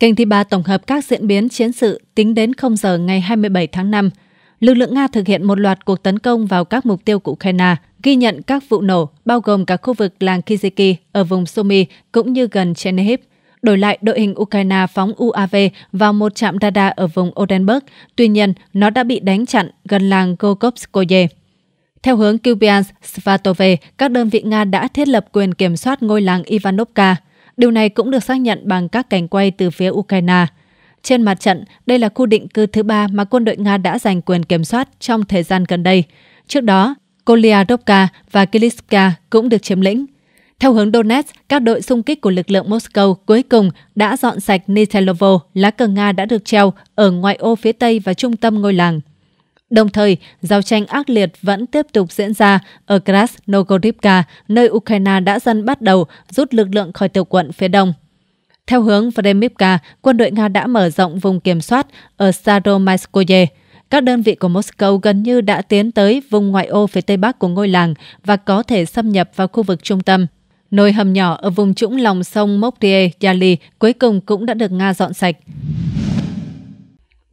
Kênh thứ ba tổng hợp các diễn biến chiến sự tính đến 0 giờ ngày 27 tháng 5. Lực lượng Nga thực hiện một loạt cuộc tấn công vào các mục tiêu của Ukraine, ghi nhận các vụ nổ, bao gồm cả khu vực làng Kiziki ở vùng Sumy cũng như gần Chernihiv. Đổi lại, đội hình Ukraine phóng UAV vào một trạm radar ở vùng Odenburg, tuy nhiên nó đã bị đánh chặn gần làng Gokovskoye. Theo hướng Kupiansk-Svatove, các đơn vị Nga đã thiết lập quyền kiểm soát ngôi làng Ivanovka – Điều này cũng được xác nhận bằng các cảnh quay từ phía Ukraine. Trên mặt trận, đây là khu định cư thứ ba mà quân đội Nga đã giành quyền kiểm soát trong thời gian gần đây. Trước đó, Kolyadovka và Kiliska cũng được chiếm lĩnh. Theo hướng Donetsk, các đội xung kích của lực lượng Moscow cuối cùng đã dọn sạch Nitelovo, lá cờ Nga đã được treo ở ngoại ô phía tây và trung tâm ngôi làng. Đồng thời, giao tranh ác liệt vẫn tiếp tục diễn ra ở Krasnogorivka, nơi Ukraine đã dần bắt đầu rút lực lượng khỏi tiểu quận phía đông. Theo hướng Vremivka, quân đội Nga đã mở rộng vùng kiểm soát ở Staromaskoye. Các đơn vị của Moscow gần như đã tiến tới vùng ngoại ô phía tây bắc của ngôi làng và có thể xâm nhập vào khu vực trung tâm. Nồi hầm nhỏ ở vùng trũng lòng sông Mokrie Yali cuối cùng cũng đã được Nga dọn sạch.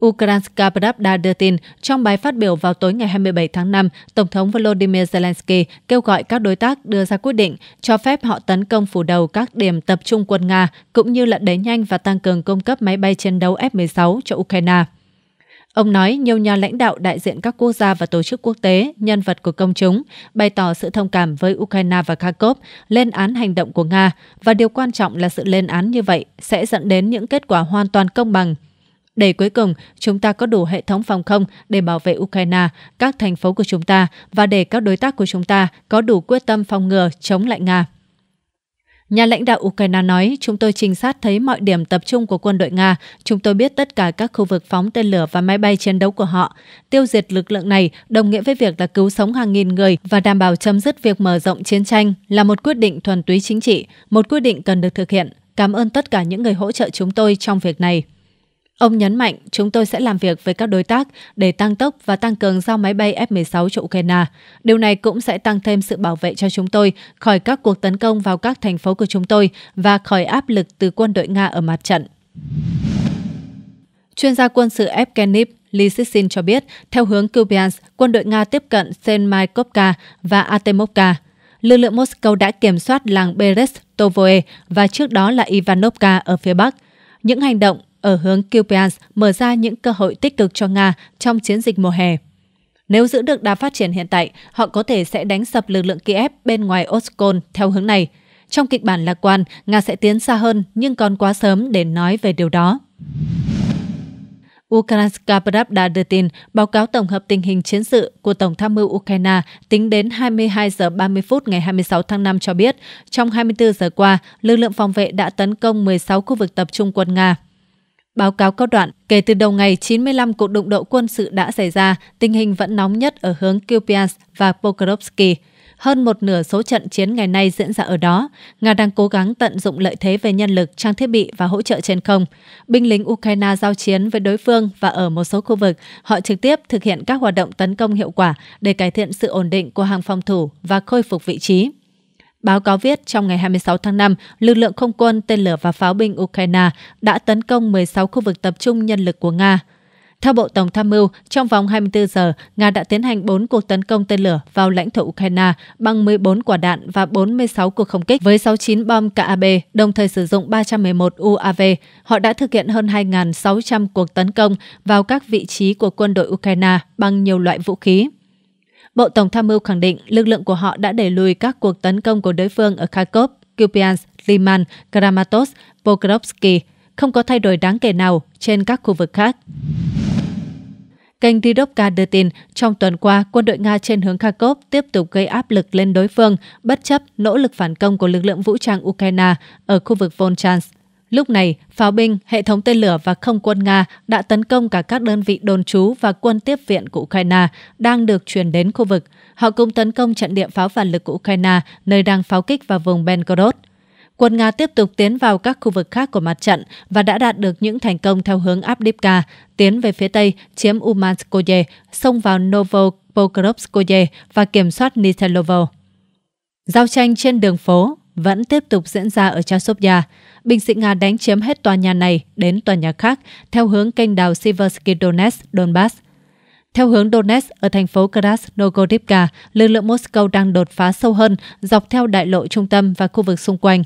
Ukrainska Pravda đưa tin, trong bài phát biểu vào tối ngày 27 tháng 5, Tổng thống Volodymyr Zelensky kêu gọi các đối tác đưa ra quyết định cho phép họ tấn công phủ đầu các điểm tập trung quân Nga, cũng như là đẩy nhanh và tăng cường cung cấp máy bay chiến đấu F-16 cho Ukraine. Ông nói nhiều nhà lãnh đạo đại diện các quốc gia và tổ chức quốc tế, nhân vật của công chúng, bày tỏ sự thông cảm với Ukraine và Kharkov, lên án hành động của Nga, và điều quan trọng là sự lên án như vậy sẽ dẫn đến những kết quả hoàn toàn công bằng – để cuối cùng, chúng ta có đủ hệ thống phòng không để bảo vệ Ukraine, các thành phố của chúng ta và để các đối tác của chúng ta có đủ quyết tâm phòng ngừa chống lại Nga. Nhà lãnh đạo Ukraine nói, chúng tôi trinh sát thấy mọi điểm tập trung của quân đội Nga. Chúng tôi biết tất cả các khu vực phóng tên lửa và máy bay chiến đấu của họ. Tiêu diệt lực lượng này đồng nghĩa với việc là cứu sống hàng nghìn người và đảm bảo chấm dứt việc mở rộng chiến tranh là một quyết định thuần túy chính trị, một quyết định cần được thực hiện. Cảm ơn tất cả những người hỗ trợ chúng tôi trong việc này. Ông nhấn mạnh chúng tôi sẽ làm việc với các đối tác để tăng tốc và tăng cường giao máy bay F-16 cho Ukraine. Điều này cũng sẽ tăng thêm sự bảo vệ cho chúng tôi khỏi các cuộc tấn công vào các thành phố của chúng tôi và khỏi áp lực từ quân đội Nga ở mặt trận. Chuyên gia quân sự Evgeny Lisitsin cho biết, theo hướng Kupiansk, quân đội Nga tiếp cận Senmaikovka và Artemovka. Lực lượng Moscow đã kiểm soát làng Berestovoe và trước đó là Ivanovka ở phía Bắc. Những hành động ở hướng Kupiansk mở ra những cơ hội tích cực cho Nga trong chiến dịch mùa hè. Nếu giữ được đà phát triển hiện tại, họ có thể sẽ đánh sập lực lượng Kiev bên ngoài Oskol theo hướng này. Trong kịch bản lạc quan, Nga sẽ tiến xa hơn nhưng còn quá sớm để nói về điều đó. Ukrainska Pravda đưa tin báo cáo tổng hợp tình hình chiến sự của Tổng tham mưu Ukraine tính đến 22 giờ 30 phút ngày 26 tháng 5 cho biết, trong 24 giờ qua, lực lượng phòng vệ đã tấn công 16 khu vực tập trung quân Nga. Báo cáo có đoạn, kể từ đầu ngày 95 cuộc đụng độ quân sự đã xảy ra, tình hình vẫn nóng nhất ở hướng Kupiansk và Pokrovsky. Hơn một nửa số trận chiến ngày nay diễn ra ở đó, Nga đang cố gắng tận dụng lợi thế về nhân lực, trang thiết bị và hỗ trợ trên không. Binh lính Ukraine giao chiến với đối phương và ở một số khu vực, họ trực tiếp thực hiện các hoạt động tấn công hiệu quả để cải thiện sự ổn định của hàng phòng thủ và khôi phục vị trí. Báo cáo viết trong ngày 26 tháng 5, lực lượng không quân, tên lửa và pháo binh Ukraine đã tấn công 16 khu vực tập trung nhân lực của Nga. Theo Bộ Tổng tham mưu, trong vòng 24 giờ, Nga đã tiến hành 4 cuộc tấn công tên lửa vào lãnh thổ Ukraine bằng 14 quả đạn và 46 cuộc không kích với 69 bom KAB, đồng thời sử dụng 311 UAV. Họ đã thực hiện hơn 2.600 cuộc tấn công vào các vị trí của quân đội Ukraine bằng nhiều loại vũ khí. Bộ Tổng tham mưu khẳng định lực lượng của họ đã đẩy lùi các cuộc tấn công của đối phương ở Kharkov, Kupiansk, Liman, Kramatorsk, Pokrovsky, không có thay đổi đáng kể nào trên các khu vực khác. Kênh Dirovka đưa tin, trong tuần qua, quân đội Nga trên hướng Kharkov tiếp tục gây áp lực lên đối phương, bất chấp nỗ lực phản công của lực lượng vũ trang Ukraine ở khu vực Volchansk. Lúc này, pháo binh, hệ thống tên lửa và không quân Nga đã tấn công cả các đơn vị đồn trú và quân tiếp viện của Ukraine đang được chuyển đến khu vực. Họ cũng tấn công trận địa pháo phản lực của Ukraine, nơi đang pháo kích vào vùng Belgorod. Quân Nga tiếp tục tiến vào các khu vực khác của mặt trận và đã đạt được những thành công theo hướng abdipka tiến về phía Tây, chiếm Umanskoye, xông vào Novopokrovskoye và kiểm soát Nitelovo. Giao tranh trên đường phố vẫn tiếp tục diễn ra ở Chasovya. Binh sĩ Nga đánh chiếm hết tòa nhà này đến tòa nhà khác theo hướng kênh đào Siversky Donetsk, Donbass. Theo hướng Donetsk ở thành phố Krasnogorivka, lực lượng Moscow đang đột phá sâu hơn dọc theo đại lộ trung tâm và khu vực xung quanh.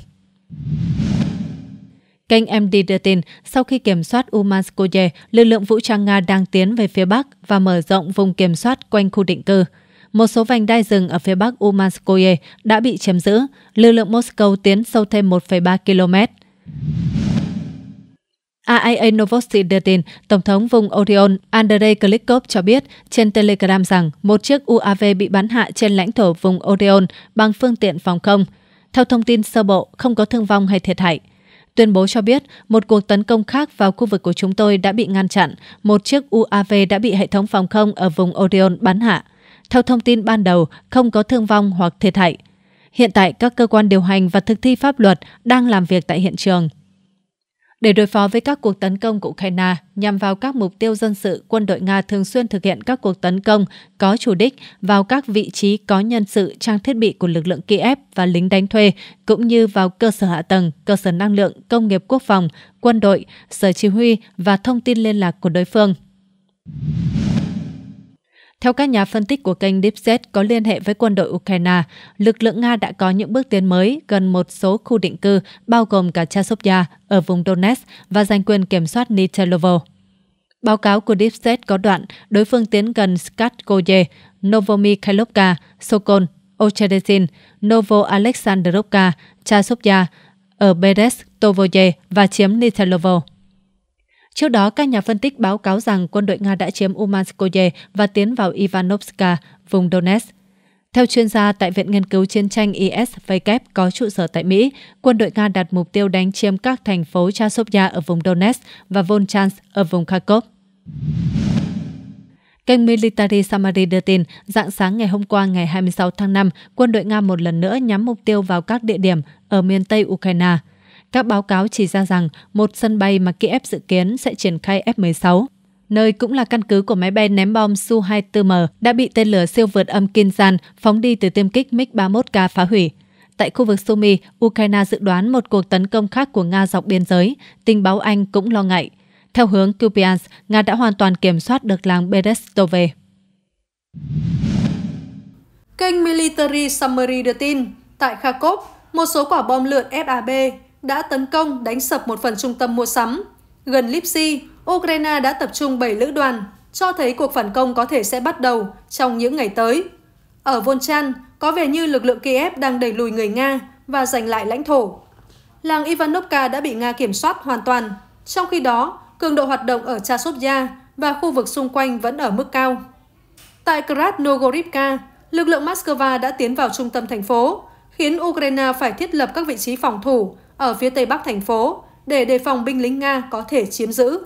Kênh MD đưa tin, sau khi kiểm soát Umanskoye, lực lượng vũ trang Nga đang tiến về phía Bắc và mở rộng vùng kiểm soát quanh khu định cư một số vành đai rừng ở phía bắc Umanskoye đã bị chiếm giữ. Lực lượng Moscow tiến sâu thêm 1,3 km. AIA Novosti đưa tin, Tổng thống vùng Orion Andrei Klikov cho biết trên Telegram rằng một chiếc UAV bị bắn hạ trên lãnh thổ vùng Orion bằng phương tiện phòng không. Theo thông tin sơ bộ, không có thương vong hay thiệt hại. Tuyên bố cho biết một cuộc tấn công khác vào khu vực của chúng tôi đã bị ngăn chặn, một chiếc UAV đã bị hệ thống phòng không ở vùng Orion bắn hạ. Theo thông tin ban đầu, không có thương vong hoặc thiệt hại. Hiện tại, các cơ quan điều hành và thực thi pháp luật đang làm việc tại hiện trường. Để đối phó với các cuộc tấn công của Ukraine nhằm vào các mục tiêu dân sự, quân đội Nga thường xuyên thực hiện các cuộc tấn công có chủ đích vào các vị trí có nhân sự, trang thiết bị của lực lượng Kiev và lính đánh thuê, cũng như vào cơ sở hạ tầng, cơ sở năng lượng, công nghiệp quốc phòng, quân đội, sở chỉ huy và thông tin liên lạc của đối phương. Theo các nhà phân tích của kênh DeepSet có liên hệ với quân đội Ukraine, lực lượng Nga đã có những bước tiến mới gần một số khu định cư, bao gồm cả Chasovya ở vùng Donetsk và giành quyền kiểm soát Nitelovo. Báo cáo của DeepSet có đoạn đối phương tiến gần Skatkoye, Novomikhailivka, Sokol, Ocherezin, Novo Alexandrovka, Chasovya, ở Beres, Tovoye và chiếm Nitelovo. Trước đó, các nhà phân tích báo cáo rằng quân đội Nga đã chiếm Umanskoye và tiến vào Ivanovska, vùng Donetsk. Theo chuyên gia tại Viện Nghiên cứu Chiến tranh ISVK có trụ sở tại Mỹ, quân đội Nga đặt mục tiêu đánh chiếm các thành phố Chasovya ở vùng Donetsk và Volchansk ở vùng Kharkov. Kênh Military Samari đưa tin, dạng sáng ngày hôm qua ngày 26 tháng 5, quân đội Nga một lần nữa nhắm mục tiêu vào các địa điểm ở miền Tây Ukraine các báo cáo chỉ ra rằng một sân bay mà Kiev dự kiến sẽ triển khai F-16, nơi cũng là căn cứ của máy bay ném bom Su-24M đã bị tên lửa siêu vượt âm Kinzhan phóng đi từ tiêm kích MiG-31K phá hủy. Tại khu vực Sumy, Ukraine dự đoán một cuộc tấn công khác của Nga dọc biên giới, tình báo Anh cũng lo ngại. Theo hướng Kupiansk, Nga đã hoàn toàn kiểm soát được làng Berestove. Kênh Military Summary đưa tin, tại Kharkov, một số quả bom lượn FAB đã tấn công đánh sập một phần trung tâm mua sắm. Gần Lipsy, Ukraine đã tập trung 7 lữ đoàn, cho thấy cuộc phản công có thể sẽ bắt đầu trong những ngày tới. Ở Volchan, có vẻ như lực lượng Kiev đang đẩy lùi người Nga và giành lại lãnh thổ. Làng Ivanovka đã bị Nga kiểm soát hoàn toàn. Trong khi đó, cường độ hoạt động ở Chasovya và khu vực xung quanh vẫn ở mức cao. Tại Krasnogorivka, lực lượng Moscow đã tiến vào trung tâm thành phố, khiến Ukraine phải thiết lập các vị trí phòng thủ ở phía tây bắc thành phố để đề phòng binh lính Nga có thể chiếm giữ.